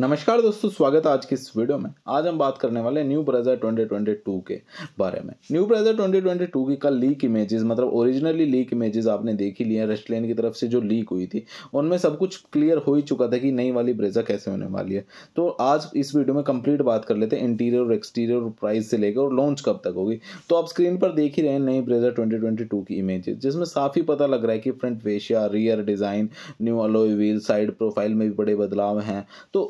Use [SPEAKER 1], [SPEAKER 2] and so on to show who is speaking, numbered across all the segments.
[SPEAKER 1] नमस्कार दोस्तों स्वागत है आज की इस वीडियो में आज हम बात करने वाले न्यू ब्रेजर 2022 के बारे में न्यू ब्रेजर 2022 की कल लीक इमेजेस मतलब ओरिजिनली लीक इमेजेस आपने देखी ली है रेस्टलेन की तरफ से जो लीक हुई थी उनमें सब कुछ क्लियर हो ही चुका था कि नई वाली ब्रेजर कैसे होने वाली है तो आज इस वीडियो में कंप्लीट बात कर लेते हैं इंटीरियर और एक्सटीरियर प्राइस से लेकर और लॉन्च कब तक होगी तो आप स्क्रीन पर देख ही रहे हैं नई ब्रेजर ट्वेंटी की इमेजेज जिसमें साफ ही पता लग रहा है कि फ्रंट वेशिया rear design new alloy wheel side profile में भी बड़े बदलाव हैं तो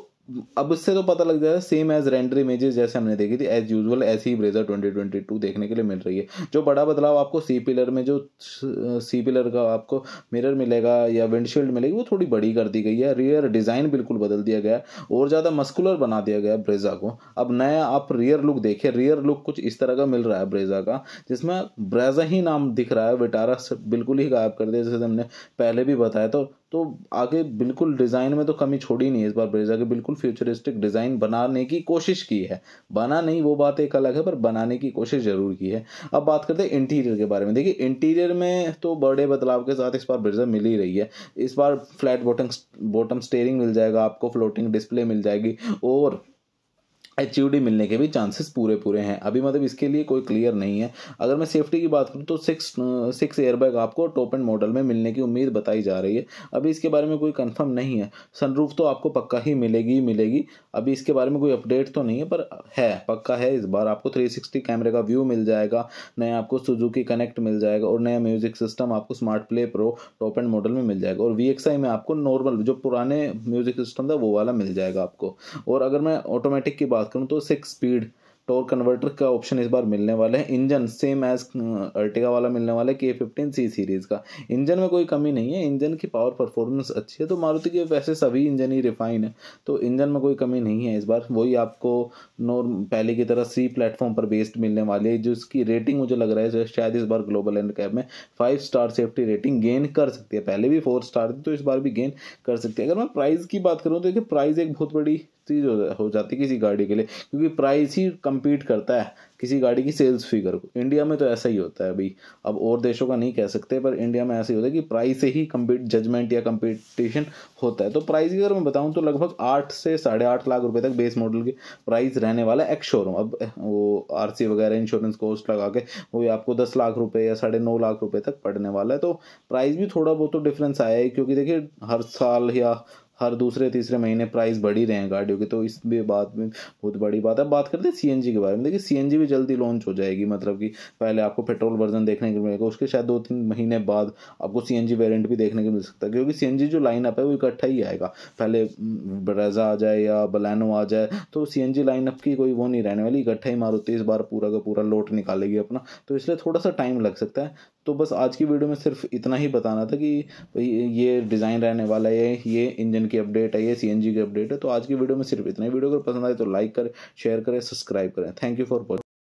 [SPEAKER 1] अब इससे तो पता लग है सेम एज रेंडर इमेजेस जैसे हमने देखी थी एज यूजुअल ऐसी ही ब्रेजर 2022 देखने के लिए मिल रही है जो बड़ा बदलाव आपको सी पिलर में जो सी पिलर का आपको मिरर मिलेगा या विंडशील्ड मिलेगी वो थोड़ी बड़ी कर दी गई है रियर डिज़ाइन बिल्कुल बदल दिया गया और ज़्यादा मस्कुलर बना दिया गया है ब्रेजा को अब नया आप रियर लुक देखिए रियर लुक कुछ इस तरह का मिल रहा है ब्रेजा का जिसमें ब्रेजा ही नाम दिख रहा है विटारा बिल्कुल ही गायब कर दिया जैसे हमने पहले भी बताया तो तो आगे बिल्कुल डिज़ाइन में तो कमी छोड़ी नहीं है इस बार ब्रेजा के बिल्कुल फ्यूचरिस्टिक डिज़ाइन बनाने की कोशिश की है बना नहीं वो बात एक अलग है पर बनाने की कोशिश ज़रूर की है अब बात करते हैं इंटीरियर के बारे में देखिए इंटीरियर में तो बड़े बदलाव के साथ इस बार ब्रेजा मिल ही रही है इस बार फ्लैट बॉटम बॉटम स्टेयरिंग मिल जाएगा आपको फ्लोटिंग डिस्प्ले मिल जाएगी और एच e मिलने के भी चांसेस पूरे पूरे हैं अभी मतलब इसके लिए कोई क्लियर नहीं है अगर मैं सेफ्टी की बात करूँ तो सिक्स सिक्स एयरबैग आपको टॉप एंड मॉडल में मिलने की उम्मीद बताई जा रही है अभी इसके बारे में कोई कंफर्म नहीं है सनरूफ तो आपको पक्का ही मिलेगी मिलेगी अभी इसके बारे में कोई अपडेट तो नहीं है पर है पक्का है इस बार आपको थ्री सिक्सटी कैमरे का व्यू मिल जाएगा नया आपको सुजुकी कनेक्ट मिल जाएगा और नया म्यूजिक सिस्टम आपको smart play pro top end model में मिल जाएगा और वी में आपको नॉर्मल जो पुराने म्यूजिक सिस्टम था वो वाला मिल जाएगा आपको और अगर मैं ऑटोमेटिक की बात करूँ तो सिक्स स्पीड टोर कन्वर्टर का ऑप्शन इस बार मिलने वाला है इंजन सेम एज अर्टिगा वाला मिलने वाला है के फिफ्टीन सी सीरीज़ का इंजन में कोई कमी नहीं है इंजन की पावर परफॉर्मेंस अच्छी है तो मारुति के वैसे सभी इंजन ही रिफाइन है तो इंजन में कोई कमी नहीं है इस बार वही आपको नॉर्म पहले की तरह सी प्लेटफॉर्म पर बेस्ड मिलने वाली है जिसकी रेटिंग मुझे लग रहा है शायद इस बार ग्लोबल एंड कैब में five star safety rating gain कर सकती है पहले भी फोर स्टार थी तो इस बार भी गेन कर सकती है अगर मैं प्राइस की बात करूँ तो देखिए प्राइस एक बहुत बड़ी सस्ती जो हो जाती है किसी गाड़ी के लिए क्योंकि प्राइस ही कम्पीट करता है किसी गाड़ी की सेल्स फिगर को इंडिया में तो ऐसा ही होता है भाई अब और देशों का नहीं कह सकते पर इंडिया में ऐसा ही होता है कि प्राइस से ही कम्पीट जजमेंट या कम्पिटिशन होता है तो प्राइस की अगर मैं बताऊँ तो लगभग आठ से साढ़े आठ लाख रुपये तक बेस मॉडल के प्राइस रहने वाला है एक्स शोरूम अब वो आर वगैरह इंश्योरेंस कॉस्ट लगा के वो आपको दस लाख रुपये या साढ़े नौ लाख रुपये तक पड़ने वाला है तो प्राइस भी थोड़ा बहुत तो डिफरेंस आया है क्योंकि देखिए हर साल या हर दूसरे तीसरे महीने प्राइस बढ़ ही रहे हैं गाड़ियों के तो इस भी बात में बहुत बड़ी बात है बात करते हैं सी के बारे में देखिए सी भी जल्दी लॉन्च हो जाएगी मतलब कि पहले आपको पेट्रोल वर्जन देखने को मिलेगा उसके शायद दो तीन महीने बाद आपको सी एन भी देखने को मिल सकता है क्योंकि सी जो लाइनअप है वो इकट्ठा ही आएगा पहले ब्रेजा हम्म, आ जाए या बलैनो आ जाए तो सीएनजी लाइनअप की कोई वो नहीं रहने वाली इकट्ठा ही मारुति इस बार पूरा का पूरा लोट निकालेगी अपना तो इसलिए थोड़ा सा टाइम लग सकता है तो बस आज की वीडियो में सिर्फ इतना ही बताना था कि ये डिज़ाइन रहने वाला है ये इंजन की अपडेट है ये सी की अपडेट है तो आज की वीडियो में सिर्फ इतना ही वीडियो अगर पसंद आए तो लाइक करें शेयर करें सब्सक्राइब करें थैंक यू फॉर वॉचिंग